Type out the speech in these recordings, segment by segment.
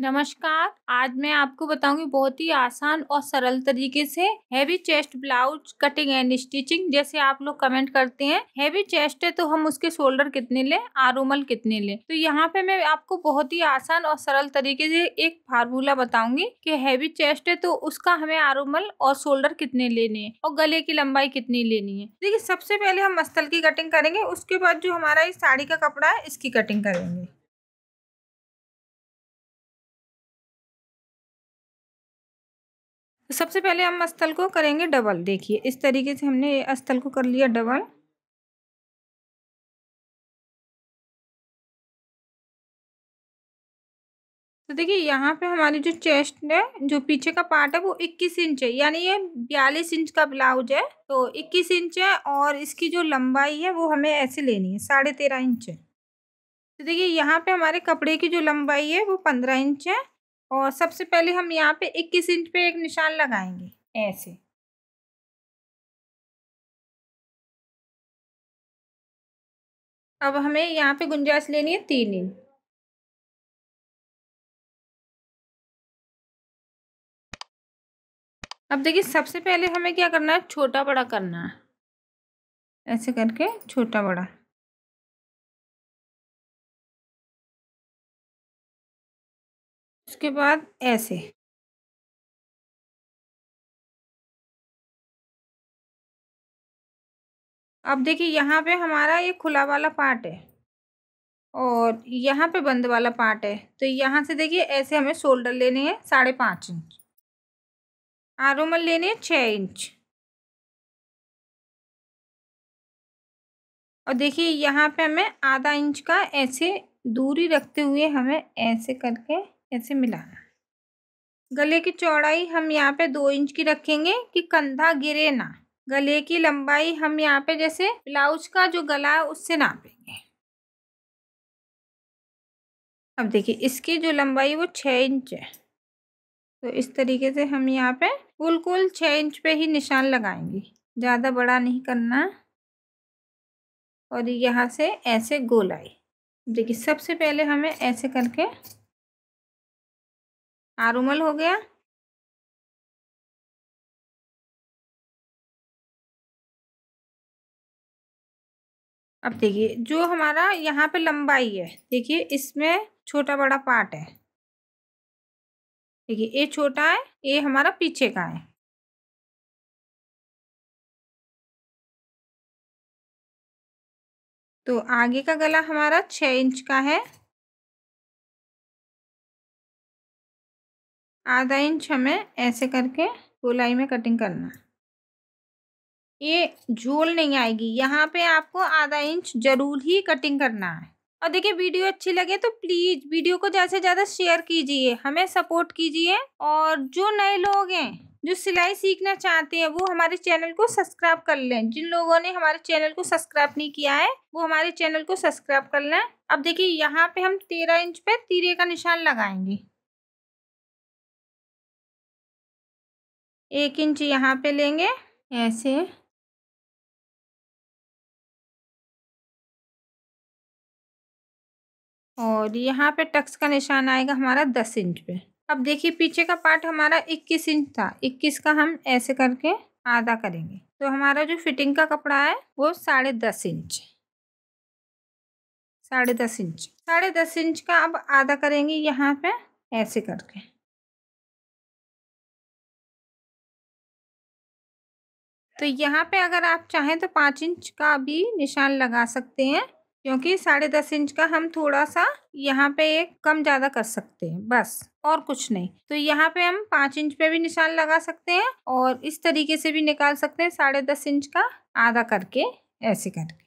नमस्कार आज मैं आपको बताऊंगी बहुत ही आसान और सरल तरीके से heavy chest blouse cutting and stitching जैसे आप लोग कमेंट करते हैं हैवी चेस्ट है तो हम उसके शोल्डर कितने लें आरोमल कितने लें तो यहाँ पे मैं आपको बहुत ही आसान और सरल तरीके से एक फार्मूला बताऊंगी कि हैवी चेस्ट है तो उसका हमें आरोमल और शोल्डर कितने लेने हैं और गले की लंबाई कितनी लेनी है देखिए सबसे पहले हम मस्तल की कटिंग करेंगे उसके बाद जो हमारा साड़ी का कपड़ा है इसकी कटिंग करेंगे तो सबसे पहले हम अस्थल को करेंगे डबल देखिए इस तरीके से हमने अस्थल को कर लिया डबल तो देखिए यहाँ पे हमारी जो चेस्ट है जो पीछे का पार्ट है वो 21 इंच है यानी ये 42 इंच का ब्लाउज है तो 21 इंच है और इसकी जो लंबाई है वो हमें ऐसे लेनी है साढ़े तेरह इंच है तो देखिए यहाँ पे हमारे कपड़े की जो लंबाई है वो पंद्रह इंच है और सबसे पहले हम यहाँ पे 21 इंच पे एक निशान लगाएंगे ऐसे अब हमें यहाँ पे गुंजाइश लेनी है तीन इंच अब देखिए सबसे पहले हमें क्या करना है छोटा बड़ा करना है ऐसे करके छोटा बड़ा उसके बाद ऐसे अब देखिए यहाँ पे हमारा ये खुला वाला पार्ट है और यहाँ पे बंद वाला पार्ट है तो यहाँ से देखिए ऐसे हमें शोल्डर लेने हैं साढ़े पाँच इंच आरोमल लेने हैं छः इंच और देखिए यहाँ पे हमें आधा इंच का ऐसे दूरी रखते हुए हमें ऐसे करके ऐसे मिलाना गले की चौड़ाई हम यहाँ पे दो इंच की रखेंगे कि कंधा गिरे ना गले की लंबाई हम यहाँ पे जैसे ब्लाउज का जो गला है उससे नापेंगे अब देखिए इसकी जो लंबाई वो छः इंच है तो इस तरीके से हम यहाँ पे बिल्कुल छः इंच पे ही निशान लगाएंगे ज़्यादा बड़ा नहीं करना और यहाँ से ऐसे गोलाई देखिए सबसे पहले हमें ऐसे करके आरुमल हो गया अब देखिए जो हमारा यहाँ पे लंबाई है देखिए इसमें छोटा बड़ा पार्ट है देखिए ये छोटा है ये हमारा पीछे का है तो आगे का गला हमारा छः इंच का है आधा इंच हमें ऐसे करके गोलाई में कटिंग करना है ये झोल नहीं आएगी यहाँ पे आपको आधा इंच ज़रूर ही कटिंग करना है और देखिए वीडियो अच्छी लगे तो प्लीज़ वीडियो को ज़्यादा से ज़्यादा शेयर कीजिए हमें सपोर्ट कीजिए और जो नए लोग हैं जो सिलाई सीखना चाहते हैं वो हमारे चैनल को सब्सक्राइब कर लें जिन लोगों ने हमारे चैनल को सब्सक्राइब नहीं किया है वो हमारे चैनल को सब्सक्राइब कर लें अब देखिए यहाँ पे हम तेरह इंच पे तीरे का निशान लगाएंगे एक इंच यहाँ पे लेंगे ऐसे और यहाँ पे टक्स का निशान आएगा हमारा दस इंच पे अब देखिए पीछे का पार्ट हमारा इक्कीस इंच था इक्कीस का हम ऐसे करके आधा करेंगे तो हमारा जो फिटिंग का कपड़ा है वो साढ़े दस इंच साढ़े दस इंच साढ़े दस इंच का अब आधा करेंगे यहाँ पे ऐसे करके तो यहाँ पे अगर आप चाहें तो पाँच इंच का भी निशान लगा सकते हैं क्योंकि साढ़े दस इंच का हम थोड़ा सा यहाँ पे एक कम ज़्यादा कर सकते हैं बस और कुछ नहीं तो यहाँ पे हम पाँच इंच पे भी निशान लगा सकते हैं और इस तरीके से भी निकाल सकते हैं साढ़े दस इंच का आधा करके ऐसे करके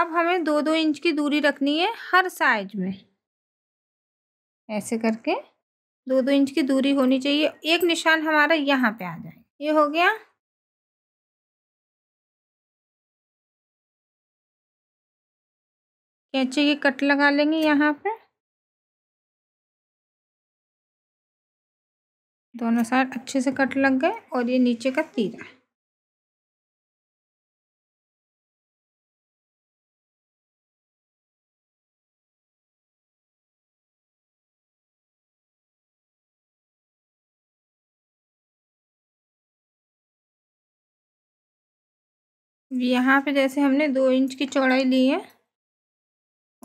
अब हमें दो दो इंच की दूरी रखनी है हर साइज में ऐसे करके दो दो इंच की दूरी होनी चाहिए एक निशान हमारा यहाँ पे आ जाए ये हो गया कैचे की कट लगा लेंगे यहाँ पे दोनों साइड अच्छे से कट लग गए और ये नीचे का तीरा है यहाँ पे जैसे हमने दो इंच की चौड़ाई ली है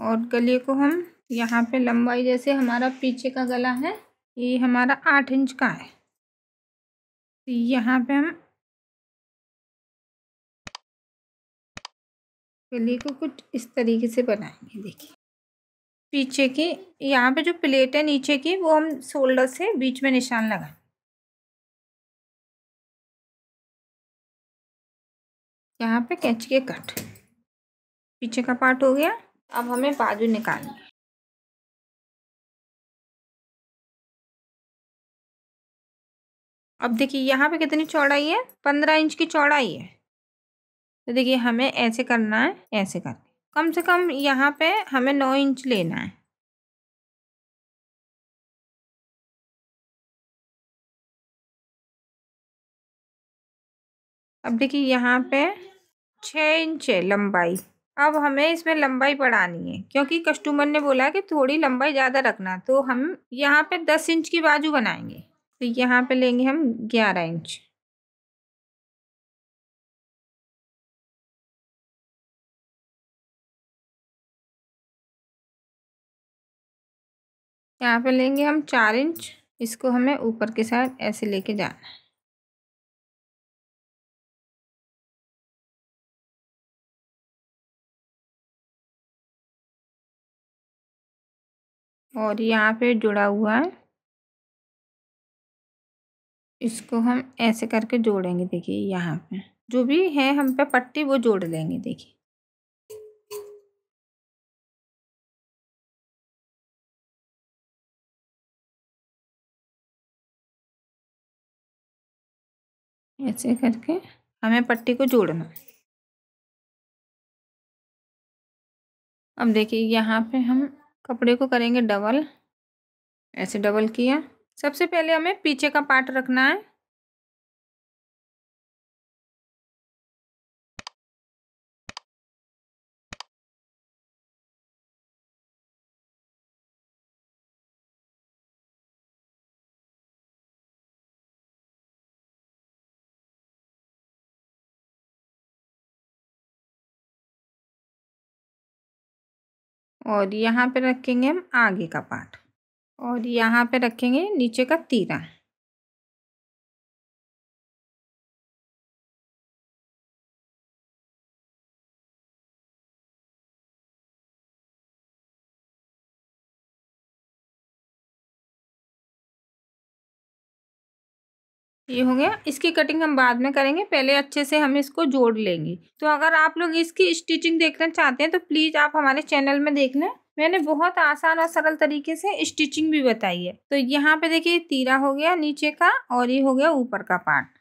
और गले को हम यहाँ पे लंबाई जैसे हमारा पीछे का गला है ये हमारा आठ इंच का है तो यहाँ पे हम गले को कुछ इस तरीके से बनाएंगे देखिए पीछे की यहाँ पे जो प्लेट है नीचे की वो हम शोल्डर से बीच में निशान लगाएंगे यहाँ पे कैच के कट पीछे का पार्ट हो गया अब हमें बाजू निकालनी है अब देखिए यहाँ पे कितनी चौड़ाई है पंद्रह इंच की चौड़ाई है तो देखिए हमें ऐसे करना है ऐसे करके कम से कम यहाँ पे हमें नौ इंच लेना है अब देखिए यहाँ पे छः इंच है लंबाई अब हमें इसमें लंबाई बढ़ानी है क्योंकि कस्टमर ने बोला कि थोड़ी लंबाई ज़्यादा रखना तो हम यहाँ पे दस इंच की बाजू बनाएंगे तो यहाँ पे लेंगे हम ग्यारह इंच यहाँ पे लेंगे हम चार इंच इसको हमें ऊपर के साइड ऐसे लेके जाना है और यहाँ पे जुड़ा हुआ है इसको हम ऐसे करके जोड़ेंगे देखिए यहाँ पे जो भी है हम पे पट्टी वो जोड़ लेंगे देखिए ऐसे करके हमें पट्टी को जोड़ना अब देखिए यहाँ पे हम कपड़े को करेंगे डबल ऐसे डबल किया सबसे पहले हमें पीछे का पार्ट रखना है और यहाँ पे रखेंगे हम आगे का पार्ट और यहाँ पे रखेंगे नीचे का तीरा ये हो गया इसकी कटिंग हम बाद में करेंगे पहले अच्छे से हम इसको जोड़ लेंगे तो अगर आप लोग इसकी स्टिचिंग देखना चाहते हैं तो प्लीज़ आप हमारे चैनल में देख लें मैंने बहुत आसान और सरल तरीके से स्टिचिंग भी बताई है तो यहाँ पे देखिए तीरा हो गया नीचे का और ये हो गया ऊपर का पार्ट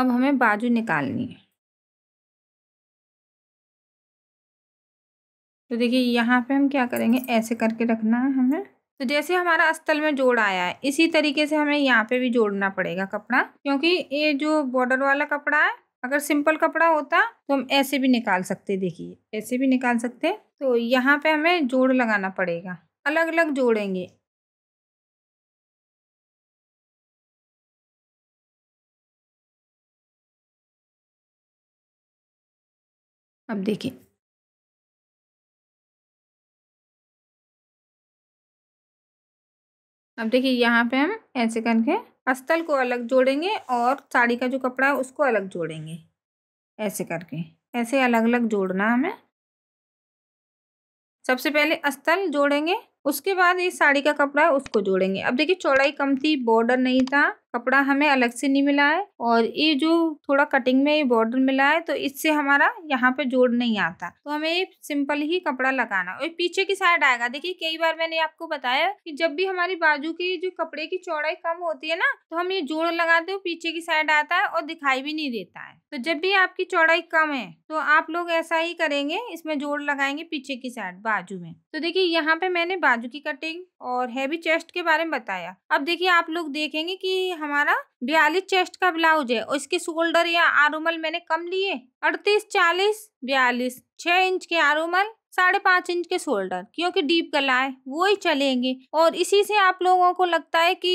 अब हमें बाजू निकालनी है तो देखिए यहाँ पे हम क्या करेंगे ऐसे करके रखना है हमें तो जैसे हमारा अस्तल में जोड़ आया है इसी तरीके से हमें यहाँ पे भी जोड़ना पड़ेगा कपड़ा क्योंकि ये जो बॉर्डर वाला कपड़ा है अगर सिंपल कपड़ा होता तो हम ऐसे भी निकाल सकते देखिए ऐसे भी निकाल सकते तो यहाँ पे हमें जोड़ लगाना पड़ेगा अलग अलग जोड़ेंगे अब देखिए अब देखिए यहाँ पे हम ऐसे करके अस्तल को अलग जोड़ेंगे और साड़ी का जो कपड़ा है उसको अलग जोड़ेंगे ऐसे करके ऐसे अलग अलग जोड़ना हमें सबसे पहले अस्तल जोड़ेंगे उसके बाद ये साड़ी का कपड़ा है उसको जोड़ेंगे अब देखिए चौड़ाई कम थी बॉर्डर नहीं था कपड़ा हमें अलग से नहीं मिला है और ये जो थोड़ा कटिंग में ये बॉर्डर मिला है तो इससे हमारा यहाँ पे जोड़ नहीं आता तो हमें सिंपल ही कपड़ा लगाना और पीछे की साइड आएगा देखिए कई बार मैंने आपको बताया कि जब भी हमारी बाजू की जो कपड़े की चौड़ाई कम होती है ना तो हम ये जोड़ लगाते हो पीछे की साइड आता है और दिखाई भी नहीं देता है तो जब भी आपकी चौड़ाई कम है तो आप लोग ऐसा ही करेंगे इसमें जोड़ लगाएंगे पीछे की साइड बाजू में तो देखिये यहाँ पे मैंने बाजू की कटिंग और हैवी चेस्ट के बारे में बताया अब देखिए आप लोग देखेंगे कि हमारा बयालीस चेस्ट का ब्लाउज है और इसके शोल्डर या आरूमल मैंने कम लिए अड़तीस चालीस बयालीस छः इंच के आरूमल साढ़े पाँच इंच के शोल्डर क्योंकि डीप गला है वो ही चलेंगे और इसी से आप लोगों को लगता है कि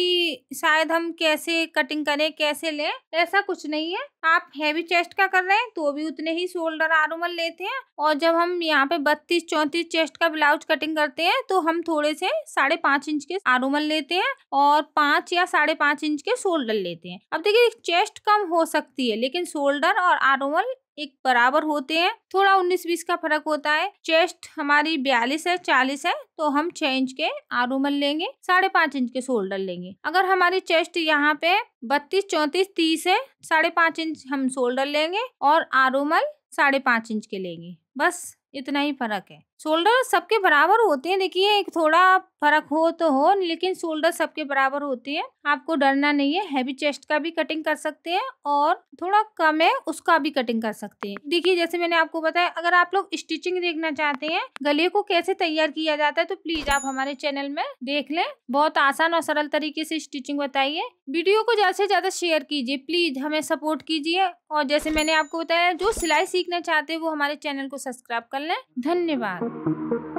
शायद हम कैसे कटिंग करें कैसे लें ऐसा कुछ नहीं है आप हैवी चेस्ट का कर रहे हैं तो भी उतने ही शोल्डर आरोमल लेते हैं और जब हम यहाँ पे बत्तीस चौंतीस चेस्ट का ब्लाउज कटिंग करते हैं तो हम थोड़े से साढ़े पाँच इंच के आरोमल लेते हैं और पाँच या साढ़े पाँच इंच के शोल्डर लेते हैं अब देखिए चेस्ट कम हो सकती है लेकिन शोल्डर और आरोमल एक बराबर होते हैं थोड़ा उन्नीस बीस का फर्क होता है चेस्ट हमारी बयालीस है चालीस है तो हम छह इंच के आरूमल लेंगे साढ़े पाँच इंच के शोल्डर लेंगे अगर हमारी चेस्ट यहाँ पे बत्तीस चौंतीस तीस है साढ़े पाँच इंच हम शोल्डर लेंगे और आरूमल साढ़े पाँच इंच के लेंगे बस इतना ही फर्क है शोल्डर सबके बराबर होते हैं देखिए एक थोड़ा फर्क हो तो हो लेकिन शोल्डर सबके बराबर होते हैं आपको डरना नहीं है हैवी चेस्ट का भी कटिंग कर सकते हैं और थोड़ा कम है उसका भी कटिंग कर सकते हैं देखिए जैसे मैंने आपको बताया अगर आप लोग स्टिचिंग देखना चाहते हैं गले को कैसे तैयार किया जाता है तो प्लीज आप हमारे चैनल में देख लें बहुत आसान और सरल तरीके से स्टिचिंग बताइए वीडियो को ज्यादा से ज्यादा शेयर कीजिए प्लीज हमें सपोर्ट कीजिए और जैसे मैंने आपको बताया जो सिलाई सीखना चाहते हैं वो हमारे चैनल को सब्सक्राइब कर लें धन्यवाद Gracias.